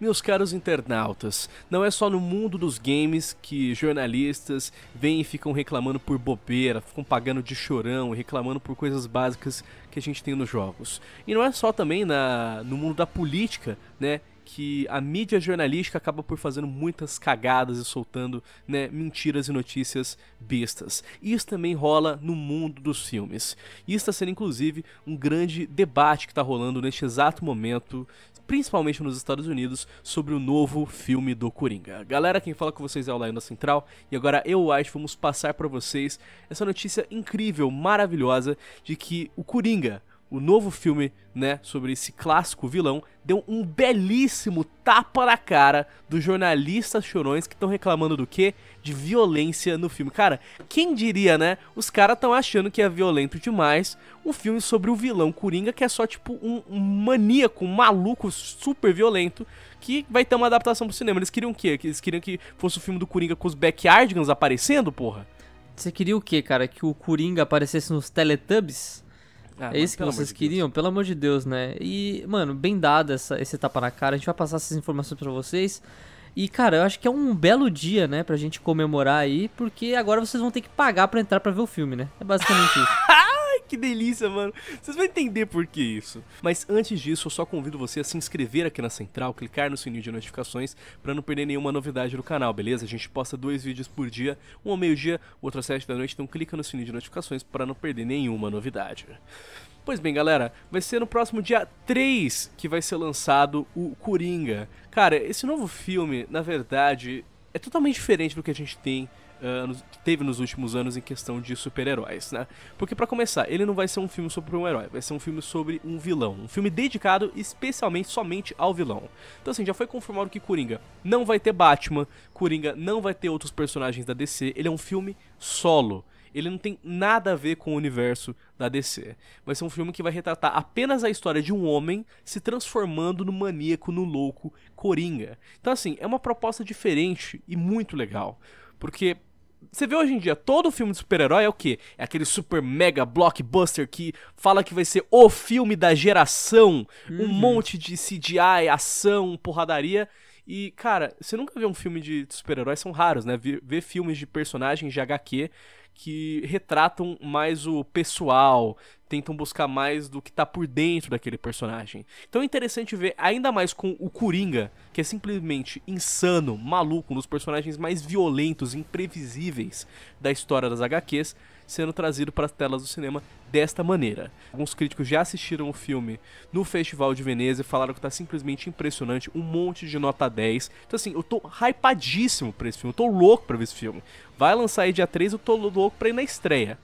Meus caros internautas, não é só no mundo dos games que jornalistas vêm e ficam reclamando por bobeira, ficam pagando de chorão e reclamando por coisas básicas que a gente tem nos jogos. E não é só também na, no mundo da política, né? que a mídia jornalística acaba por fazendo muitas cagadas e soltando né, mentiras e notícias bestas. Isso também rola no mundo dos filmes. E está sendo inclusive um grande debate que está rolando neste exato momento, principalmente nos Estados Unidos, sobre o novo filme do Coringa. Galera, quem fala com vocês é o Laína Central e agora eu acho vamos passar para vocês essa notícia incrível, maravilhosa de que o Coringa o novo filme, né, sobre esse clássico vilão, deu um belíssimo tapa na cara dos jornalistas chorões que estão reclamando do quê? De violência no filme. Cara, quem diria, né? Os caras estão achando que é violento demais um filme sobre o vilão Coringa, que é só tipo um, um maníaco, um maluco super violento, que vai ter uma adaptação pro cinema. Eles queriam o quê? Eles queriam que fosse o filme do Coringa com os Backyardigans aparecendo, porra? Você queria o quê, cara? Que o Coringa aparecesse nos Teletubbies? Ah, é isso que vocês de queriam? Deus. Pelo amor de Deus, né? E, mano, bem dado essa, esse tapa na cara, a gente vai passar essas informações para vocês. E, cara, eu acho que é um belo dia, né, pra gente comemorar aí, porque agora vocês vão ter que pagar pra entrar pra ver o filme, né? É basicamente isso. que delícia, mano. Vocês vão entender por que isso. Mas antes disso, eu só convido você a se inscrever aqui na Central, clicar no sininho de notificações para não perder nenhuma novidade do canal, beleza? A gente posta dois vídeos por dia, um ao meio-dia, outro às sete da noite, então clica no sininho de notificações para não perder nenhuma novidade. Pois bem, galera, vai ser no próximo dia 3 que vai ser lançado o Coringa. Cara, esse novo filme, na verdade, é totalmente diferente do que a gente tem anos, teve nos últimos anos em questão de super-heróis, né? Porque para começar, ele não vai ser um filme sobre um herói, vai ser um filme sobre um vilão, um filme dedicado especialmente somente ao vilão. Então assim, já foi confirmado que Coringa não vai ter Batman, Coringa não vai ter outros personagens da DC, ele é um filme solo ele não tem nada a ver com o universo da DC. Vai ser um filme que vai retratar apenas a história de um homem se transformando no maníaco, no louco Coringa. Então, assim, é uma proposta diferente e muito legal. Porque você vê hoje em dia, todo filme de super-herói é o quê? É aquele super mega blockbuster que fala que vai ser o filme da geração. Uhum. Um monte de CGI, ação, porradaria. E, cara, você nunca vê um filme de super-herói, são raros, né? Ver, ver filmes de personagens de HQ que retratam mais o pessoal, tentam buscar mais do que tá por dentro daquele personagem. Então é interessante ver, ainda mais com o Coringa, que é simplesmente insano, maluco, um dos personagens mais violentos, imprevisíveis da história das HQs sendo trazido para as telas do cinema desta maneira. Alguns críticos já assistiram o filme no Festival de Veneza e falaram que está simplesmente impressionante, um monte de nota 10. Então assim, eu tô hypadíssimo para esse filme, eu tô louco para ver esse filme. Vai lançar aí dia 3, eu tô louco para ir na estreia.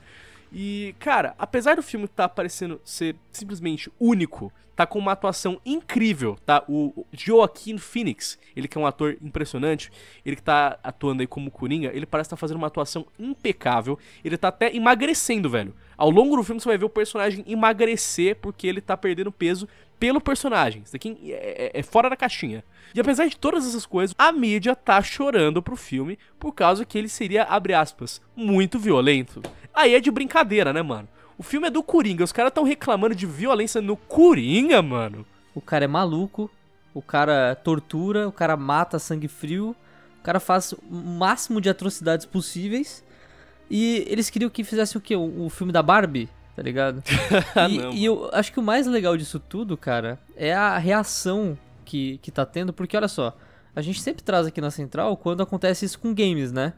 E, cara, apesar do filme tá parecendo ser simplesmente único, tá com uma atuação incrível, tá? O Joaquin Phoenix, ele que é um ator impressionante, ele que tá atuando aí como Coringa, ele parece estar tá fazendo uma atuação impecável, ele tá até emagrecendo, velho. Ao longo do filme você vai ver o personagem emagrecer porque ele tá perdendo peso pelo personagem. Isso daqui é, é, é, fora da caixinha. E apesar de todas essas coisas, a mídia tá chorando pro filme por causa que ele seria, abre aspas, muito violento. Aí é de brincadeira, né, mano? O filme é do Coringa, os caras tão reclamando de violência no Coringa, mano. O cara é maluco, o cara tortura, o cara mata sangue frio, o cara faz o máximo de atrocidades possíveis. E eles queriam que fizesse o quê? O, o filme da Barbie? tá ligado? Ah, e, Não, e eu acho que o mais legal disso tudo, cara, é a reação que, que tá tendo, porque olha só, a gente sempre traz aqui na central quando acontece isso com games, né?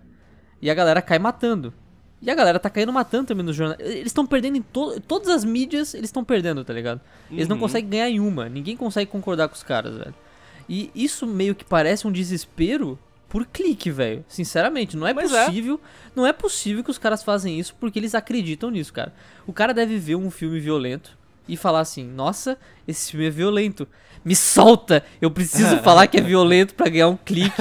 E a galera cai matando. E a galera tá caindo matando também nos jornais. Eles estão perdendo em to todas as mídias, eles estão perdendo, tá ligado? Eles uhum. não conseguem ganhar em uma. Ninguém consegue concordar com os caras, velho. E isso meio que parece um desespero por clique, velho. Sinceramente, não é Mas é. possível. É. Não é possível que os caras fazem isso porque eles acreditam nisso, cara. O cara deve ver um filme violento e falar assim: "Nossa, esse filme é violento. Me solta, eu preciso falar que é violento para ganhar um clique".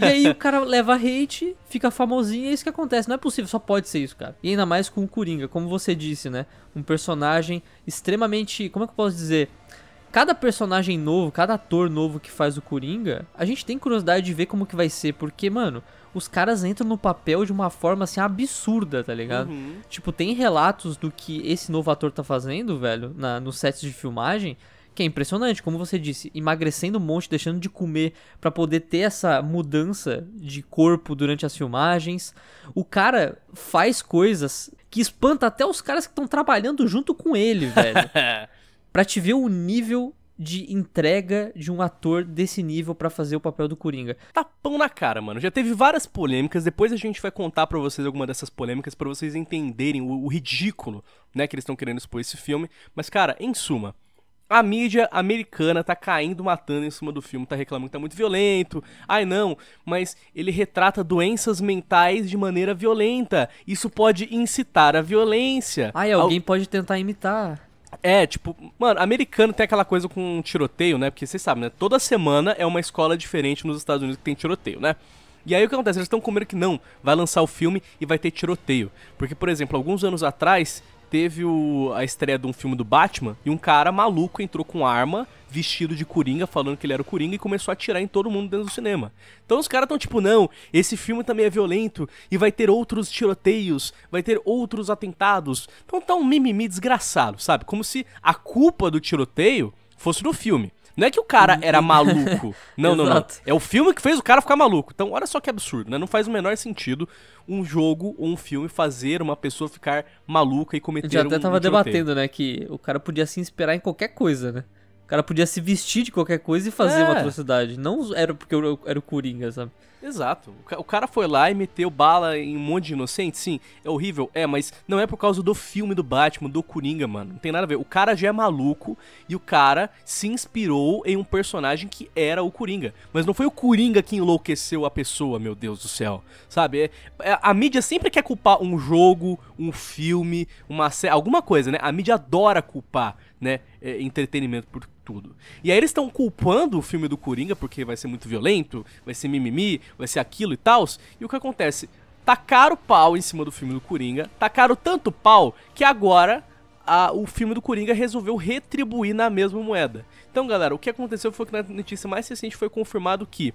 e aí o cara leva hate, fica famosinho, e é isso que acontece. Não é possível, só pode ser isso, cara. E ainda mais com o Coringa, como você disse, né? Um personagem extremamente, como é que eu posso dizer? cada personagem novo, cada ator novo que faz o Coringa, a gente tem curiosidade de ver como que vai ser, porque, mano, os caras entram no papel de uma forma assim absurda, tá ligado? Uhum. Tipo, tem relatos do que esse novo ator tá fazendo, velho, na, nos sets de filmagem, que é impressionante, como você disse, emagrecendo um monte, deixando de comer para poder ter essa mudança de corpo durante as filmagens. O cara faz coisas que espanta até os caras que estão trabalhando junto com ele, velho. Pra te ver o nível de entrega de um ator desse nível para fazer o papel do Coringa. Tapão tá na cara, mano. Já teve várias polêmicas, depois a gente vai contar para vocês alguma dessas polêmicas para vocês entenderem o, o, ridículo, né, que eles estão querendo expor esse filme. Mas cara, em suma, a mídia americana tá caindo matando em cima do filme, tá reclamando que tá muito violento. Ai não, mas ele retrata doenças mentais de maneira violenta. Isso pode incitar a violência. Ai, alguém Al... pode tentar imitar. É, tipo, mano, americano tem aquela coisa com tiroteio, né? Porque vocês sabem, né? Toda semana é uma escola diferente nos Estados Unidos que tem tiroteio, né? E aí o que acontece? Eles estão com medo que não, vai lançar o filme e vai ter tiroteio. Porque, por exemplo, alguns anos atrás teve o, a estreia de um filme do Batman e um cara maluco entrou com arma, vestido de coringa, falando que ele era o coringa e começou a atirar em todo mundo dentro do cinema. Então os caras estão tipo, não, esse filme também é violento e vai ter outros tiroteios, vai ter outros atentados. Então tá um mimimi desgraçado, sabe? Como se a culpa do tiroteio fosse do filme. Não é que o cara hum. era maluco. Não, não, não. É o filme que fez o cara ficar maluco. Então, olha só que absurdo, né? Não faz o menor sentido um jogo ou um filme fazer uma pessoa ficar maluca e cometer um. Já até um, tava um debatendo, né? Que o cara podia se inspirar em qualquer coisa, né? cara podia se vestir de qualquer coisa e fazer é. uma atrocidade. Não era porque eu, era o Coringa, sabe? Exato. O cara foi lá e meteu bala em um monte de inocente, sim. É horrível, é, mas não é por causa do filme do Batman, do Coringa, mano. Não tem nada a ver. O cara já é maluco e o cara se inspirou em um personagem que era o Coringa. Mas não foi o Coringa que enlouqueceu a pessoa, meu Deus do céu. Sabe? é, é a mídia sempre quer culpar um jogo, um filme, uma série, alguma coisa, né? A mídia adora culpar, né? É, entretenimento por tudo. E aí eles estão culpando o filme do Coringa porque vai ser muito violento, vai ser mimimi, vai ser aquilo e tal. E o que acontece? Tacaram tá pau em cima do filme do Coringa, tacaram tá tanto pau que agora a, o filme do Coringa resolveu retribuir na mesma moeda. Então, galera, o que aconteceu foi que na notícia mais recente foi confirmado que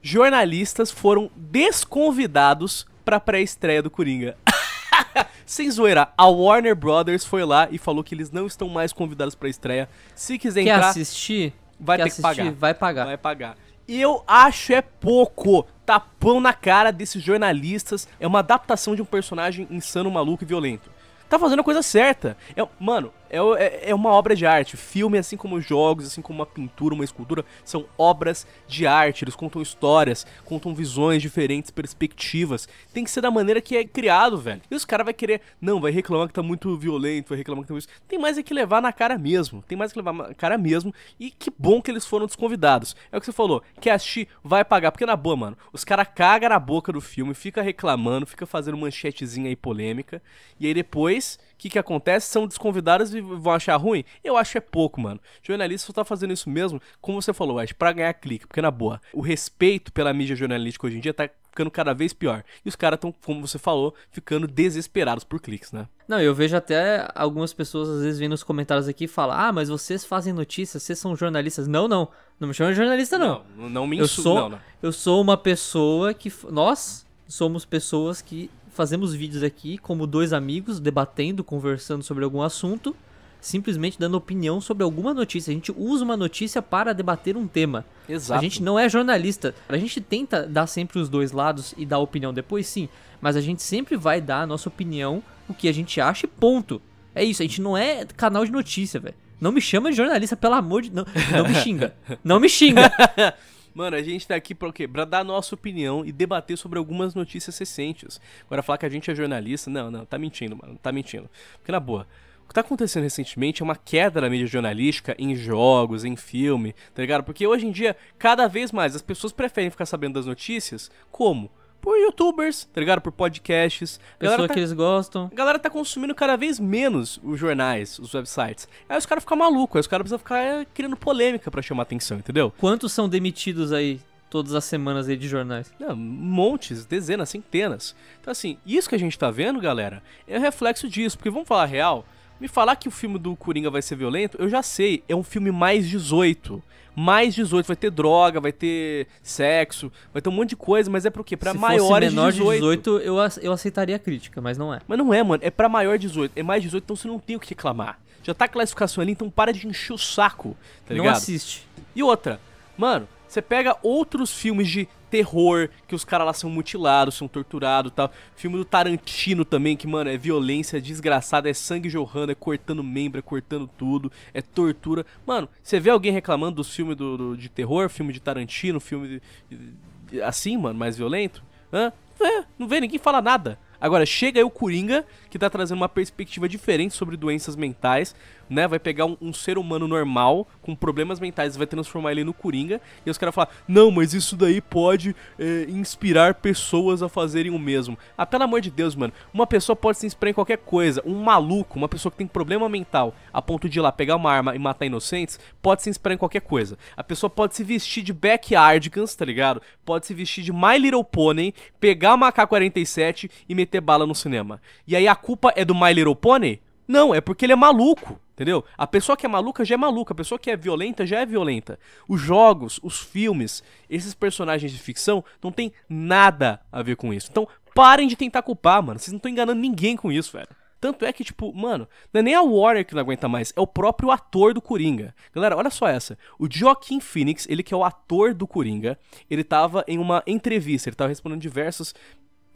jornalistas foram desconvidados para pré-estreia do Coringa. Sem zoeira, a Warner Brothers foi lá e falou que eles não estão mais convidados pra estreia. Se quiser Quer entrar... assistir? Vai Quer ter assistir? que pagar. Vai pagar. Vai pagar. Eu acho é pouco. Tapão tá na cara desses jornalistas. É uma adaptação de um personagem insano, maluco e violento. Tá fazendo a coisa certa. É, mano, é, é, é, uma obra de arte. filme, assim como jogos, assim como uma pintura, uma escultura, são obras de arte. Eles contam histórias, contam visões diferentes, perspectivas. Tem que ser da maneira que é criado, velho. E os caras vai querer, não, vai reclamar que tá muito violento, vai reclamar que tá muito... Tem mais é que levar na cara mesmo. Tem mais é que levar na cara mesmo. E que bom que eles foram desconvidados. É o que você falou. Quer assistir, vai pagar. Porque na boa, mano, os caras cagam na boca do filme, fica reclamando, fica fazendo manchetezinha aí polêmica. E aí depois o que, que acontece? São desconvidados e vão achar ruim? Eu acho é pouco, mano. Jornalista só tá fazendo isso mesmo, como você falou, Ash, pra ganhar clique. Porque, na boa, o respeito pela mídia jornalística hoje em dia tá ficando cada vez pior. E os caras estão, como você falou, ficando desesperados por cliques, né? Não, eu vejo até algumas pessoas às vezes vendo nos comentários aqui e falam: Ah, mas vocês fazem notícias, vocês são jornalistas. Não, não. Não me chama de jornalista, não. Não, não me insulta. Eu, sou, não, não. eu sou uma pessoa que. Nós somos pessoas que fazemos vídeos aqui como dois amigos debatendo, conversando sobre algum assunto, simplesmente dando opinião sobre alguma notícia. A gente usa uma notícia para debater um tema. Exato. A gente não é jornalista. A gente tenta dar sempre os dois lados e dar opinião depois, sim, mas a gente sempre vai dar a nossa opinião, o que a gente acha e ponto. É isso, a gente não é canal de notícia, velho. Não me chama de jornalista, pelo amor de. Não, não me xinga. Não me xinga. Mano, a gente tá aqui pra quê? Pra dar nossa opinião e debater sobre algumas notícias recentes. Agora, falar que a gente é jornalista, não, não, tá mentindo, mano, tá mentindo. Porque, na boa, o que tá acontecendo recentemente é uma queda da mídia jornalística em jogos, em filme, tá ligado? Porque hoje em dia, cada vez mais, as pessoas preferem ficar sabendo das notícias como? por youtubers, tá ligado? Por podcasts. galera Pessoa tá, que eles gostam. A galera tá consumindo cada vez menos os jornais, os websites. Aí os caras ficam malucos, aí os caras precisam ficar eh, criando polêmica para chamar atenção, entendeu? Quantos são demitidos aí todas as semanas aí de jornais. Não, montes, dezenas, centenas. Então, assim, isso que a gente tá vendo, galera, é reflexo disso. Porque vamos falar real, me falar que o filme do Coringa vai ser violento, eu já sei, é um filme mais 18. Mais 18, vai ter droga, vai ter sexo, vai ter um monte de coisa, mas é pro quê? Pra Se maiores fosse menor de 18. De 18 eu, eu aceitaria a crítica, mas não é. Mas não é, mano, é pra maior 18. É mais 18, então você não tem o que reclamar. Já tá a classificação ali, então para de encher o saco, tá ligado? Não assiste. E outra, mano, você pega outros filmes de terror, que os caras lá são mutilados, são torturados tal. Filme do Tarantino também, que, mano, é violência é desgraçada, é sangue jorrando, é cortando membro, é cortando tudo, é tortura. Mano, você vê alguém reclamando dos filmes do, do, de terror, filme de Tarantino, filme de, de, assim, mano, mais violento? Hã? É, não vê ninguém fala nada. Agora, chega aí o Coringa, que está trazendo uma perspectiva diferente sobre doenças mentais, né? Vai pegar um, um, ser humano normal, com problemas mentais, vai transformar ele no Coringa, e os caras falar, não, mas isso daí pode é, inspirar pessoas a fazerem o mesmo. Ah, pelo amor de Deus, mano, uma pessoa pode se inspirar em qualquer coisa, um maluco, uma pessoa que tem problema mental, a ponto de ir lá pegar uma arma e matar inocentes, pode se inspirar em qualquer coisa. A pessoa pode se vestir de backyardigans, tá ligado? Pode se vestir de My Little Pony, pegar uma AK-47 e meter bala no cinema. E aí a culpa é do My Little Pony? Não, é porque ele é maluco. Entendeu? A pessoa que é maluca já é maluca, a pessoa que é violenta já é violenta. Os jogos, os filmes, esses personagens de ficção não tem nada a ver com isso. Então, parem de tentar culpar, mano. Vocês não estão enganando ninguém com isso, velho. Tanto é que, tipo, mano, não é nem a Warner que não aguenta mais, é o próprio ator do Coringa. Galera, olha só essa. O Joaquim Phoenix, ele que é o ator do Coringa, ele tava em uma entrevista, ele tava respondendo diversas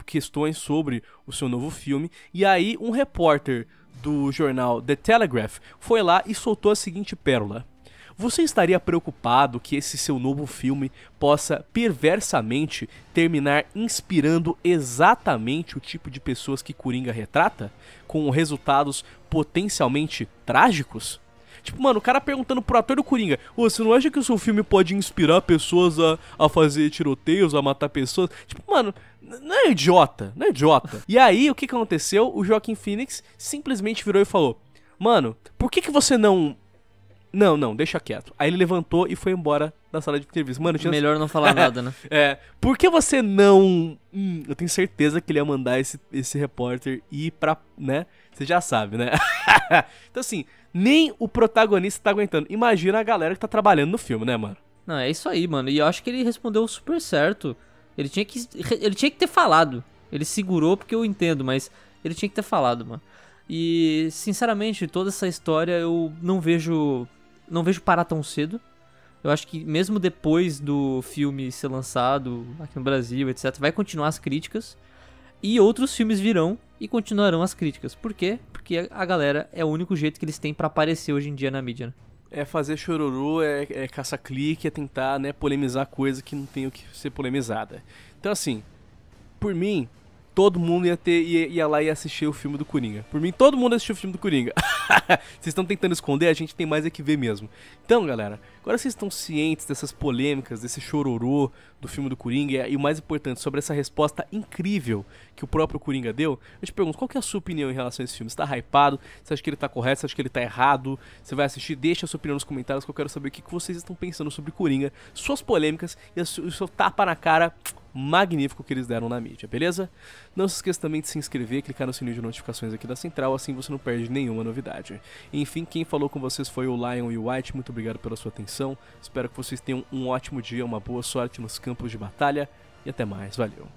questões sobre o seu novo filme. E aí, um repórter do jornal The Telegraph foi lá e soltou a seguinte pérola. Você estaria preocupado que esse seu novo filme possa perversamente terminar inspirando exatamente o tipo de pessoas que Coringa retrata? Com resultados potencialmente trágicos? Tipo, mano, o cara perguntando pro ator do Coringa: Ô, você não acha que o seu filme pode inspirar pessoas a, a fazer tiroteios, a matar pessoas? Tipo, mano, não é idiota, não é idiota. e aí, o que, que aconteceu? O Joaquim Phoenix simplesmente virou e falou: Mano, por que, que você não. Não, não, deixa quieto. Aí ele levantou e foi embora da sala de entrevista. Mano, tinha... Melhor não falar é, nada, né? É. Por que você não. Hum, eu tenho certeza que ele ia mandar esse, esse repórter ir pra. né? Você já sabe, né? então, assim, nem o protagonista tá aguentando. Imagina a galera que tá trabalhando no filme, né, mano? Não, é isso aí, mano. E eu acho que ele respondeu super certo. Ele tinha que, ele tinha que ter falado. Ele segurou porque eu entendo, mas ele tinha que ter falado, mano. E, sinceramente, toda essa história eu não vejo. Não vejo parar tão cedo eu acho que mesmo depois do filme ser lançado aqui no Brasil, etc, vai continuar as críticas e outros filmes virão e continuarão as críticas. Por quê? Porque a galera é o único jeito que eles têm para aparecer hoje em dia na mídia. Né? É fazer chororô, é, é caça-clique, é tentar né, polemizar coisa que não tem o que ser polemizada. Então, assim, por mim, todo mundo ia, ter, ia, ia lá e assistir o filme do Coringa. Por mim, todo mundo assistiu o filme do Coringa. vocês estão tentando esconder, a gente tem mais é que ver mesmo. Então, galera, agora vocês estão cientes dessas polêmicas, desse chororô do filme do Coringa e o mais importante, sobre essa resposta incrível que o próprio Coringa deu. Eu te pergunto, qual que é a sua opinião em relação a esse filme? Você tá hypado? Você acha que ele tá correto? Você acha que ele tá errado? Você vai assistir? Deixa a sua opinião nos comentários que eu quero saber o que vocês estão pensando sobre Coringa, suas polêmicas e o seu tapa na cara magnífico que eles deram na mídia, beleza? Não se esqueça também de se inscrever e clicar no sininho de notificações aqui da Central, assim você não perde nenhuma novidade. Enfim, quem falou com vocês foi o Lion e o White, muito obrigado pela sua atenção, espero que vocês tenham um ótimo dia, uma boa sorte nos campos de batalha e até mais, valeu!